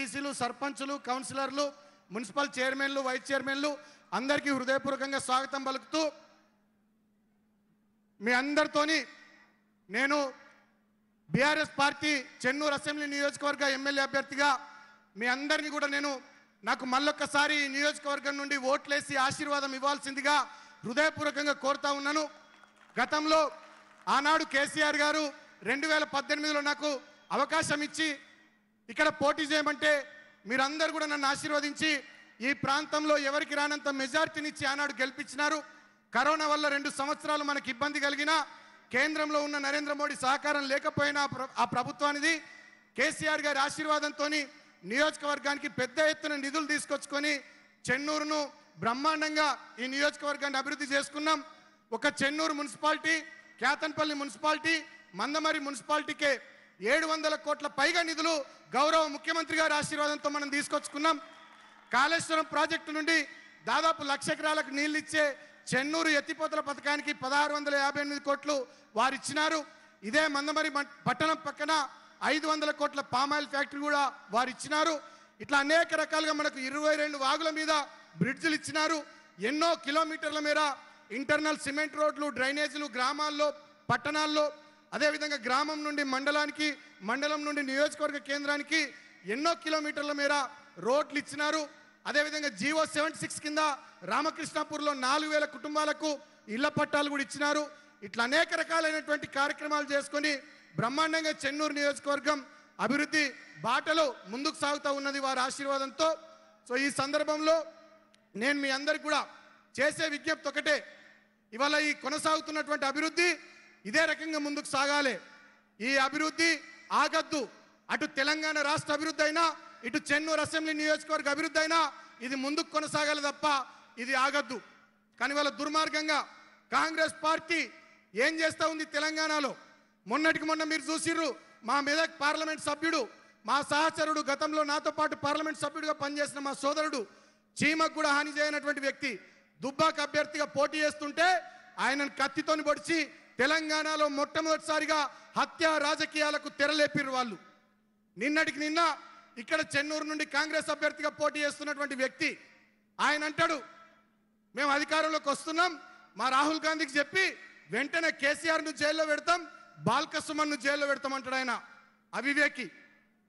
ఎంపీటీసీలు సర్పంచులు కౌన్సిలర్లు మున్సిపల్ చైర్మన్లు వైస్ చైర్మన్లు అందరికీ హృదయపూర్వకంగా స్వాగతం పలుకుతూ మీ అందరితోని నేను బీఆర్ఎస్ పార్టీ చెన్నూరు అసెంబ్లీ నియోజకవర్గ ఎమ్మెల్యే అభ్యర్థిగా మీ అందరినీ కూడా నేను నాకు మళ్ళొక్కసారి ఈ నియోజకవర్గం నుండి ఓట్లేసి ఆశీర్వాదం ఇవ్వాల్సిందిగా హృదయపూర్వకంగా కోరుతా ఉన్నాను గతంలో ఆనాడు కేసీఆర్ గారు రెండు వేల పద్దెనిమిదిలో నాకు అవకాశం ఇచ్చి ఇక్కడ పోటీ చేయమంటే మీరందరూ కూడా నన్ను ఆశీర్వదించి ఈ ప్రాంతంలో ఎవరికి రానంత మెజార్టీనిచ్చి ఆనాడు గెలిపించినారు కరోనా వల్ల రెండు సంవత్సరాలు మనకి ఇబ్బంది కలిగినా కేంద్రంలో ఉన్న నరేంద్ర మోడీ సహకారం లేకపోయినా ఆ ప్రభుత్వానిది కేసీఆర్ గారి ఆశీర్వాదంతో నియోజకవర్గానికి పెద్ద ఎత్తున నిధులు తీసుకొచ్చుకొని చెన్నూరును బ్రహ్మాండంగా ఈ నియోజకవర్గాన్ని అభివృద్ధి చేసుకున్నాం ఒక చెన్నూరు మున్సిపాలిటీ కేతన్పల్లి మున్సిపాలిటీ మందమరి మున్సిపాలిటీకే ఏడు వందల కోట్ల పైగా నిధులు గౌరవ ముఖ్యమంత్రి గారి ఆశీర్వాదంతో మనం తీసుకొచ్చుకున్నాం కాళేశ్వరం ప్రాజెక్టు నుండి దాదాపు లక్ష ఎకరాలకు నీళ్ళిచ్చే చెన్నూరు ఎత్తిపోతల పథకానికి పదహారు వందల యాభై ఎనిమిది కోట్లు వారిచ్చినారు ఇదే మందమరి పట్టణం పక్కన ఐదు వందల కోట్ల పామాయిల్ ఫ్యాక్టరీ కూడా వారిచ్చినారు ఇట్లా అనేక రకాలుగా మనకు ఇరవై రెండు వాగుల మీద బ్రిడ్జ్లు ఇచ్చినారు ఎన్నో కిలోమీటర్ల మేర ఇంటర్నల్ సిమెంట్ రోడ్లు డ్రైనేజీలు గ్రామాల్లో పట్టణాల్లో అదేవిధంగా గ్రామం నుండి మండలానికి మండలం నుండి నియోజకవర్గ కేంద్రానికి ఎన్నో కిలోమీటర్ల మేర రోడ్లు ఇచ్చినారు అదేవిధంగా జీవో సెవెంటీ సిక్స్ కింద రామకృష్ణాపూర్లో నాలుగు వేల కుటుంబాలకు ఇళ్ల పట్టాలు కూడా ఇచ్చినారు ఇట్లా అనేక రకాలైనటువంటి కార్యక్రమాలు చేసుకొని బ్రహ్మాండంగా చెన్నూరు నియోజకవర్గం అభివృద్ధి బాటలో ముందుకు సాగుతూ ఉన్నది వారి ఆశీర్వాదంతో సో ఈ సందర్భంలో నేను మీ అందరికి కూడా చేసే విజ్ఞప్తి ఒకటే ఇవాళ ఈ కొనసాగుతున్నటువంటి అభివృద్ధి ఇదే రకంగా ముందుకు సాగాలి ఈ అభివృద్ధి ఆగద్దు అటు తెలంగాణ రాష్ట్ర అభివృద్ధి అయినా ఇటు చెన్నూరు అసెంబ్లీ నియోజకవర్గ అభివృద్ధి అయినా ఇది ముందుకు కొనసాగాలి తప్ప ఇది ఆగద్దు కానీ వాళ్ళ దుర్మార్గంగా కాంగ్రెస్ పార్టీ ఏం చేస్తూ ఉంది తెలంగాణలో మొన్నటికి మొన్న మీరు చూసిర్రు మా మీద పార్లమెంట్ సభ్యుడు మా సహచరుడు గతంలో నాతో పాటు పార్లమెంట్ సభ్యుడిగా పనిచేసిన మా సోదరుడు చీమకు కూడా హాని చేయనటువంటి వ్యక్తి దుబ్బాక్ అభ్యర్థిగా పోటీ చేస్తుంటే ఆయనను కత్తితోని పొడిచి తెలంగాణలో మొట్టమొదటిసారిగా హత్యా రాజకీయాలకు తెరలేపిరు వాళ్ళు నిన్నటికి నిన్న ఇక్కడ చెన్నూరు నుండి కాంగ్రెస్ అభ్యర్థిగా పోటీ చేస్తున్నటువంటి వ్యక్తి ఆయన అంటాడు మేము అధికారంలోకి వస్తున్నాం మా రాహుల్ గాంధీకి చెప్పి వెంటనే కేసీఆర్ను జైల్లో పెడతాం బాల్కసుమన్ను జైల్లో అంటాడు ఆయన అవివేకి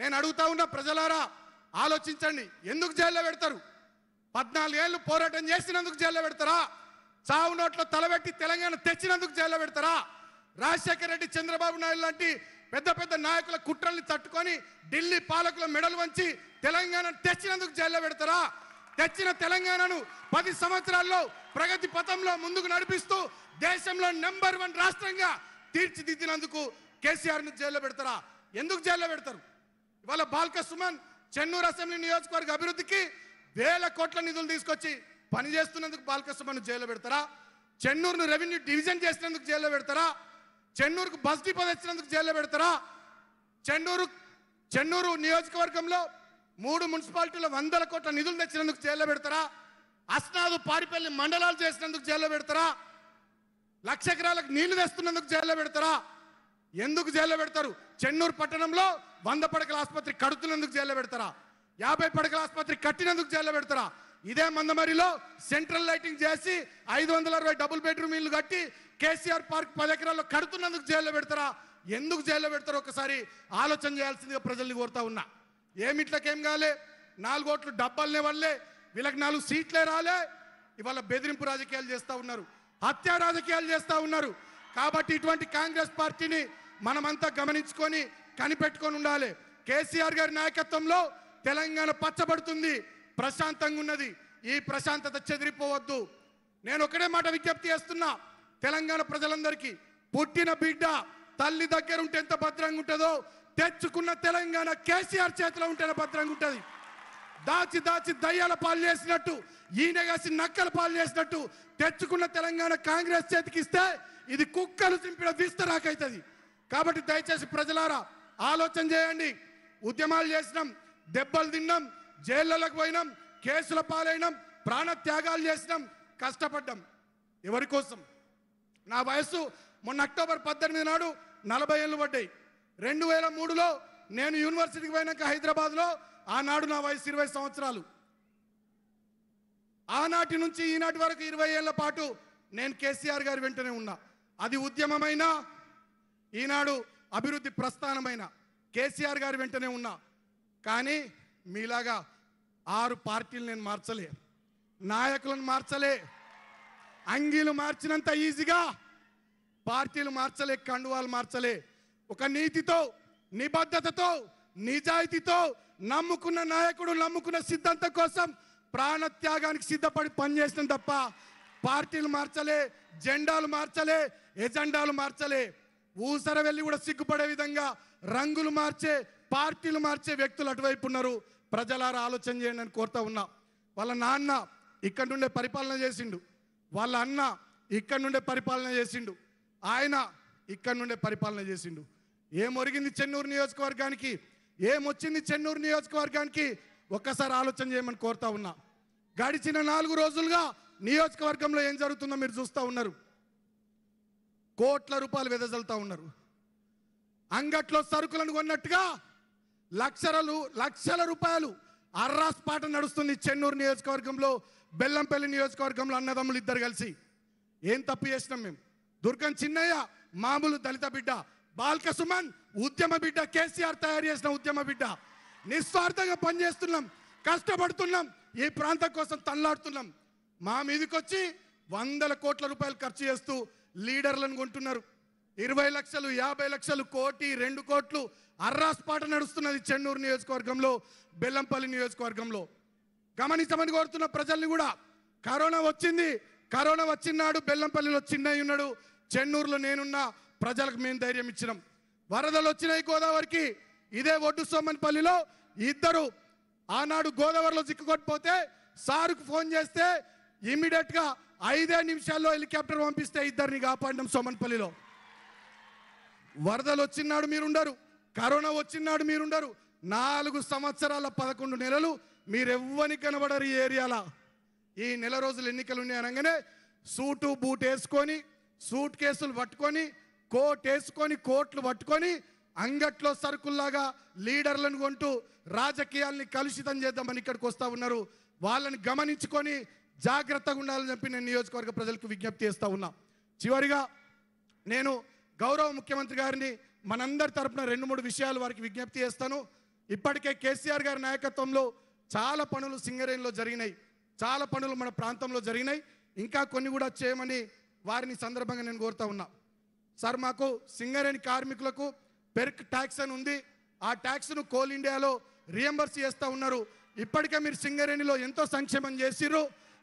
నేను అడుగుతా ఉన్న ప్రజలారా ఆలోచించండి ఎందుకు జైల్లో పెడతారు పద్నాలుగు ఏళ్ళు పోరాటం చేసినందుకు జైల్లో పెడతారా చావు నోట్లో తలబెట్టి తెలంగాణ తెచ్చినందుకు జైల్లో పెడతారా రాజశేఖర రెడ్డి చంద్రబాబు నాయుడు లాంటి పెద్ద పెద్ద నాయకుల కుట్రల్ని తట్టుకొని ఢిల్లీ పాలకుల మెడలు వంచి తెలంగాణ తెచ్చినందుకు జైల్లో పెడతారా తెచ్చిన తెలంగాణను పది సంవత్సరాల్లో ప్రగతి పథంలో ముందుకు నడిపిస్తూ దేశంలో నెంబర్ వన్ రాష్ట్రంగా తీర్చిదిద్దినందుకు కేసీఆర్ని జైల్లో పెడతారా ఎందుకు జైల్లో పెడతారు ఇవాళ బాల్క సుమన్ చెన్నూరు అసెంబ్లీ నియోజకవర్గ అభివృద్ధికి వేల కోట్ల నిధులు తీసుకొచ్చి పని చేస్తున్నందుకు బాలకృష్ణ జైల్లో పెడతారా చెన్నూరును రెవెన్యూ డివిజన్ చేసినందుకు జైల్లో పెడతారా చెన్నూరుకు బస్ డిపో తెచ్చినందుకు జైల్లో పెడతారా చెన్నూరు చెన్నూరు నియోజకవర్గంలో మూడు మున్సిపాలిటీలో వందల కోట్ల నిధులు తెచ్చినందుకు జైల్లో పెడతారా అస్నాదు పారిపల్లి మండలాలు చేసినందుకు జైల్లో పెడతారా లక్ష ఎకరాలకు నీళ్లు తెస్తున్నందుకు జైల్లో పెడతారా ఎందుకు జైల్లో పెడతారు చెన్నూరు పట్టణంలో వంద పడకల ఆసుపత్రి కడుతున్నందుకు జైల్లో పెడతారా యాభై పడకల ఆసుపత్రి కట్టినందుకు జైల్లో పెడతారా ఇదే మందమరిలో సెంట్రల్ లైటింగ్ చేసి ఐదు వందల అరవై డబుల్ బెడ్రూమ్ ఇల్లు కట్టి కేసీఆర్ పార్క్ పది ఎకరాల్లో కడుతున్నందుకు జైల్లో పెడతారా ఎందుకు జైల్లో పెడతారో ఒకసారి ఆలోచన చేయాల్సిందిగా ప్రజల్ని కోరుతా ఉన్నా ఏమిట్లకేం కాలే నాలుగు ఓట్లు డబ్బాలనే వల్లే వీళ్ళకి నాలుగు సీట్లే రాలే ఇవాళ బెదిరింపు రాజకీయాలు చేస్తూ ఉన్నారు హత్యా రాజకీయాలు చేస్తూ ఉన్నారు కాబట్టి ఇటువంటి కాంగ్రెస్ పార్టీని మనమంతా గమనించుకొని కనిపెట్టుకొని ఉండాలి కేసీఆర్ గారి నాయకత్వంలో తెలంగాణ పచ్చబడుతుంది ప్రశాంతంగా ఉన్నది ఈ ప్రశాంతత చెదిరిపోవద్దు నేను ఒకటే మాట విజ్ఞప్తి చేస్తున్నా తెలంగాణ ప్రజలందరికీ పుట్టిన బిడ్డ తల్లి దగ్గర ఉంటే ఎంత భద్రంగా ఉంటుందో తెచ్చుకున్న తెలంగాణ కేసీఆర్ చేతిలో ఉంటే భద్రంగా ఉంటుంది దాచి దాచి దయ్యాల పాలు చేసినట్టు ఈయనగాసి నక్కల పాలు చేసినట్టు తెచ్చుకున్న తెలంగాణ కాంగ్రెస్ చేతికి ఇస్తే ఇది కుక్కలు చింపిన విస్తరాకైతుంది కాబట్టి దయచేసి ప్రజలారా ఆలోచన చేయండి ఉద్యమాలు చేసినాం దెబ్బలు తిన్నాం జైళ్ళకు పోయినాం కేసుల పాలైనాం ప్రాణత్యాగాలు చేసినాం కష్టపడ్డాం ఎవరి కోసం నా వయస్సు మొన్న అక్టోబర్ పద్దెనిమిది నాడు నలభై ఏళ్ళు పడ్డాయి రెండు వేల మూడులో నేను యూనివర్సిటీకి పోయినాక హైదరాబాద్లో ఆనాడు నా వయసు ఇరవై సంవత్సరాలు ఆనాటి నుంచి ఈనాటి వరకు ఇరవై ఏళ్ల పాటు నేను కేసీఆర్ గారి వెంటనే ఉన్నా అది ఉద్యమమైన ఈనాడు అభివృద్ధి ప్రస్థానమైన కేసీఆర్ గారి వెంటనే ఉన్నా కానీ మీలాగా ఆరు పార్టీలు నేను మార్చలే నాయకులను మార్చలే అంగీలు మార్చినంత ఈజీగా పార్టీలు మార్చలే కండువాలు మార్చలే ఒక నీతితో నిబద్ధతతో నిజాయితీతో నమ్ముకున్న నాయకుడు నమ్ముకున్న సిద్ధాంతం కోసం ప్రాణత్యాగానికి సిద్ధపడి పనిచేసిన తప్ప పార్టీలు మార్చలే జెండాలు మార్చలే ఎజెండాలు మార్చలే ఊసర వెళ్ళి కూడా సిగ్గుపడే విధంగా రంగులు మార్చే పార్టీలు మార్చే వ్యక్తులు అటువైపు ఉన్నారు ప్రజలారా ఆలోచన చేయండి అని కోరుతా ఉన్నా వాళ్ళ నాన్న ఇక్కడ నుండే పరిపాలన చేసిండు వాళ్ళ అన్న ఇక్కడ నుండే పరిపాలన చేసిండు ఆయన ఇక్కడ నుండే పరిపాలన చేసిండు ఏమొరిగింది చెన్నూరు నియోజకవర్గానికి ఏమొచ్చింది చెన్నూరు నియోజకవర్గానికి ఒక్కసారి ఆలోచన చేయమని కోరుతా ఉన్నా గడిచిన నాలుగు రోజులుగా నియోజకవర్గంలో ఏం జరుగుతుందో మీరు చూస్తూ ఉన్నారు కోట్ల రూపాయలు వెదజల్తా ఉన్నారు అంగట్లో సరుకులను కొన్నట్టుగా లక్షలు లక్షల రూపాయలు అర్రాస్ పాట నడుస్తుంది చెన్నూరు నియోజకవర్గంలో బెల్లంపల్లి నియోజకవర్గంలో అన్నదమ్ములు ఇద్దరు కలిసి ఏం తప్పు చేసినాం మేము దుర్గం చిన్నయ్య మామూలు దళిత బిడ్డ బాల్క సుమన్ ఉద్యమ బిడ్డ కేసీఆర్ తయారు చేసిన ఉద్యమ బిడ్డ నిస్వార్థంగా పనిచేస్తున్నాం కష్టపడుతున్నాం ఈ ప్రాంతం కోసం తల్లాడుతున్నాం మా వచ్చి వందల కోట్ల రూపాయలు ఖర్చు చేస్తూ లీడర్లను కొంటున్నారు ఇరవై లక్షలు యాభై లక్షలు కోటి రెండు కోట్లు అర్రాస్పాట నడుస్తున్నది చెన్నూరు నియోజకవర్గంలో బెల్లంపల్లి నియోజకవర్గంలో గమనించమని కోరుతున్న ప్రజల్ని కూడా కరోనా వచ్చింది కరోనా వచ్చినాడు బెల్లంపల్లిలో చిన్నయ్య ఉన్నాడు చెన్నూరులో నేనున్న ప్రజలకు మేము ధైర్యం ఇచ్చినాం వరదలు వచ్చినాయి గోదావరికి ఇదే ఒడ్డు సోమన్పల్లిలో ఇద్దరు ఆనాడు గోదావరిలో చిక్కుకొట్టిపోతే సారుకు ఫోన్ చేస్తే ఇమీడియట్గా ఐదే నిమిషాల్లో హెలికాప్టర్ పంపిస్తే ఇద్దరిని కాపాడినాం సోమన్పల్లిలో వరదలు వచ్చినాడు మీరుండరు కరోనా వచ్చినాడు మీరుండరు నాలుగు సంవత్సరాల పదకొండు నెలలు మీరెవ్వని కనబడరు ఈ ఏరియాలో ఈ నెల రోజులు ఎన్నికలు ఉన్నాయనగానే సూటు బూట్ వేసుకొని సూట్ కేసులు పట్టుకొని కోట్ వేసుకొని కోట్లు పట్టుకొని అంగట్లో సరుకుల్లాగా లీడర్లను కొంటూ రాజకీయాల్ని కలుషితం చేద్దామని ఇక్కడికి వస్తూ ఉన్నారు వాళ్ళని గమనించుకొని జాగ్రత్తగా ఉండాలని చెప్పి నేను నియోజకవర్గ ప్రజలకు విజ్ఞప్తి చేస్తూ ఉన్నా చివరిగా నేను గౌరవ ముఖ్యమంత్రి గారిని మనందరి తరపున రెండు మూడు విషయాలు వారికి విజ్ఞప్తి చేస్తాను ఇప్పటికే కేసీఆర్ గారి నాయకత్వంలో చాలా పనులు సింగరేణిలో జరిగినాయి చాలా పనులు మన ప్రాంతంలో జరిగినాయి ఇంకా కొన్ని కూడా చేయమని వారిని సందర్భంగా నేను కోరుతా ఉన్నా సార్ మాకు సింగరేణి కార్మికులకు పెర్క్ ట్యాక్స్ అని ఉంది ఆ ట్యాక్స్ను కోల్ ఇండియాలో రియంబర్స్ చేస్తూ ఉన్నారు ఇప్పటికే మీరు సింగరేణిలో ఎంతో సంక్షేమం చేసిర్రు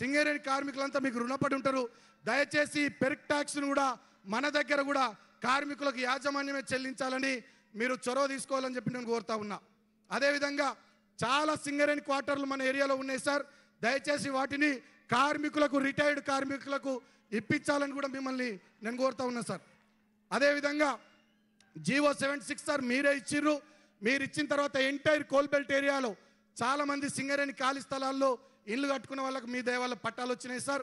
సింగరేణి కార్మికులంతా మీకు రుణపడి ఉంటారు దయచేసి పెర్క్ ట్యాక్స్ను కూడా మన దగ్గర కూడా కార్మికులకు యాజమాన్యమే చెల్లించాలని మీరు చొరవ తీసుకోవాలని చెప్పి నేను కోరుతా ఉన్నా అదేవిధంగా చాలా సింగరేణి క్వార్టర్లు మన ఏరియాలో ఉన్నాయి సార్ దయచేసి వాటిని కార్మికులకు రిటైర్డ్ కార్మికులకు ఇప్పించాలని కూడా మిమ్మల్ని నేను కోరుతా ఉన్నా సార్ అదేవిధంగా జీవో సెవెన్ సిక్స్ సార్ మీరే ఇచ్చిర్రు మీరు ఇచ్చిన తర్వాత ఎంటైర్ కోల్బెల్ట్ ఏరియాలో చాలామంది సింగరేణి ఖాళీ స్థలాల్లో ఇల్లు కట్టుకున్న వాళ్ళకు మీ దేవాళ్ళ పట్టాలు వచ్చినాయి సార్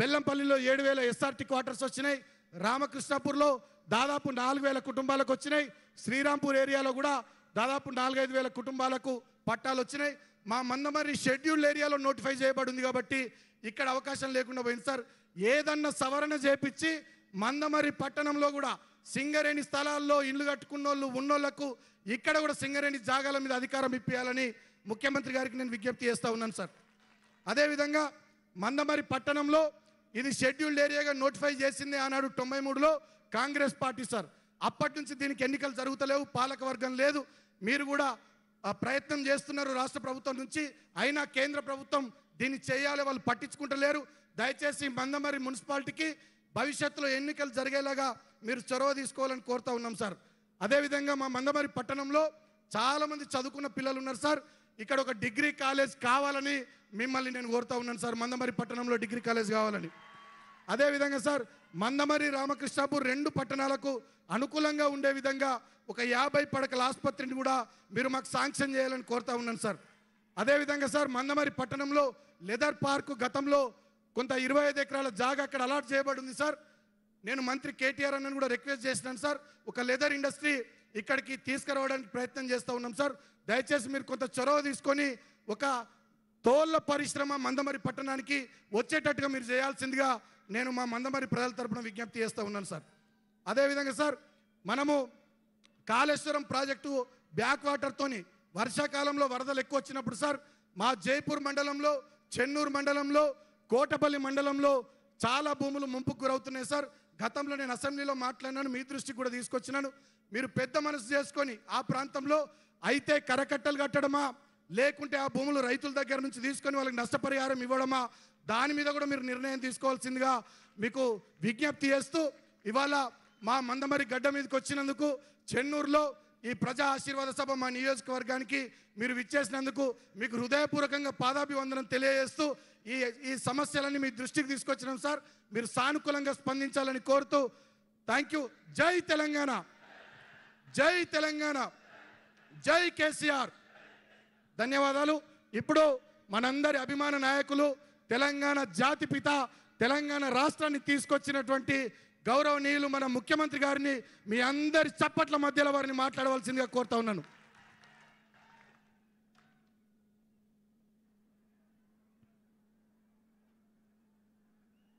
బెల్లంపల్లిలో ఏడు వేల ఎస్ఆర్టీ క్వార్టర్స్ వచ్చినాయి రామకృష్ణాపూర్లో దాదాపు నాలుగు వేల కుటుంబాలకు వచ్చినాయి శ్రీరాంపూర్ ఏరియాలో కూడా దాదాపు నాలుగైదు వేల కుటుంబాలకు పట్టాలు వచ్చినాయి మా మందమరి షెడ్యూల్డ్ ఏరియాలో నోటిఫై చేయబడింది కాబట్టి ఇక్కడ అవకాశం లేకుండా పోయింది సార్ ఏదన్నా సవరణ చేపించి మందమరి పట్టణంలో కూడా సింగరేణి స్థలాల్లో ఇండ్లు కట్టుకున్న వాళ్ళు ఉన్నోళ్లకు ఇక్కడ కూడా సింగరేణి జాగాల మీద అధికారం ఇప్పించాలని ముఖ్యమంత్రి గారికి నేను విజ్ఞప్తి చేస్తూ ఉన్నాను సార్ అదేవిధంగా మందమరి పట్టణంలో ఇది షెడ్యూల్డ్ ఏరియాగా నోటిఫై చేసింది అన్నాడు తొంభై మూడులో కాంగ్రెస్ పార్టీ సార్ అప్పటి నుంచి దీనికి ఎన్నికలు జరుగుతలేవు పాలకవర్గం లేదు మీరు కూడా ప్రయత్నం చేస్తున్నారు రాష్ట్ర ప్రభుత్వం నుంచి అయినా కేంద్ర ప్రభుత్వం దీన్ని చేయాలి వాళ్ళు పట్టించుకుంటలేరు దయచేసి మందమరి మున్సిపాలిటీకి భవిష్యత్తులో ఎన్నికలు జరిగేలాగా మీరు చొరవ తీసుకోవాలని కోరుతా ఉన్నాం సార్ అదేవిధంగా మా మందమరి పట్టణంలో చాలామంది చదువుకున్న పిల్లలు ఉన్నారు సార్ ఇక్కడ ఒక డిగ్రీ కాలేజ్ కావాలని మిమ్మల్ని నేను కోరుతా ఉన్నాను సార్ మందమరి పట్టణంలో డిగ్రీ కాలేజ్ కావాలని అదేవిధంగా సార్ మందమరి రామకృష్ణాపూర్ రెండు పట్టణాలకు అనుకూలంగా ఉండే విధంగా ఒక యాభై పడకల ఆసుపత్రిని కూడా మీరు మాకు శాంక్షన్ చేయాలని కోరుతా ఉన్నాను సార్ అదేవిధంగా సార్ మందమరి పట్టణంలో లెదర్ పార్కు గతంలో కొంత ఇరవై ఐదు ఎకరాల జాగా అక్కడ అలాట్ చేయబడింది సార్ నేను మంత్రి కేటీఆర్ అన్నను కూడా రిక్వెస్ట్ చేసినాను సార్ ఒక లెదర్ ఇండస్ట్రీ ఇక్కడికి తీసుకురావడానికి ప్రయత్నం చేస్తూ ఉన్నాం సార్ దయచేసి మీరు కొంత చొరవ తీసుకొని ఒక తోళ్ళ పరిశ్రమ మందమరి పట్టణానికి వచ్చేటట్టుగా మీరు చేయాల్సిందిగా నేను మా మందమరి ప్రజల తరపున విజ్ఞప్తి చేస్తూ ఉన్నాను సార్ అదేవిధంగా సార్ మనము కాళేశ్వరం ప్రాజెక్టు బ్యాక్ వాటర్తోని వర్షాకాలంలో వరదలు ఎక్కువ వచ్చినప్పుడు సార్ మా జైపూర్ మండలంలో చెన్నూరు మండలంలో కోటపల్లి మండలంలో చాలా భూములు ముంపుకు గురవుతున్నాయి సార్ గతంలో నేను అసెంబ్లీలో మాట్లాడినాను మీ దృష్టికి కూడా తీసుకొచ్చినాను మీరు పెద్ద మనసు చేసుకొని ఆ ప్రాంతంలో అయితే కరకట్టలు కట్టడమా లేకుంటే ఆ భూములు రైతుల దగ్గర నుంచి తీసుకొని వాళ్ళకి నష్టపరిహారం ఇవ్వడమా దాని మీద కూడా మీరు నిర్ణయం తీసుకోవాల్సిందిగా మీకు విజ్ఞప్తి చేస్తూ ఇవాళ మా మందమరి గడ్డ మీదకి వచ్చినందుకు చెన్నూరులో ఈ ప్రజా ఆశీర్వాద సభ మా నియోజకవర్గానికి మీరు విచ్చేసినందుకు మీకు హృదయపూర్వకంగా పాదాభివందనం తెలియజేస్తూ ఈ ఈ సమస్యలన్నీ మీ దృష్టికి తీసుకొచ్చినాం సార్ మీరు సానుకూలంగా స్పందించాలని కోరుతూ థ్యాంక్ యూ జై తెలంగాణ జై తెలంగాణ జై కేసీఆర్ ధన్యవాదాలు ఇప్పుడు మనందరి అభిమాన నాయకులు తెలంగాణ జాతిపిత తెలంగాణ రాష్ట్రాన్ని తీసుకొచ్చినటువంటి గౌరవనీయులు మన ముఖ్యమంత్రి గారిని మీ అందరి చప్పట్ల మధ్యలో వారిని మాట్లాడవలసిందిగా కోరుతా ఉన్నాను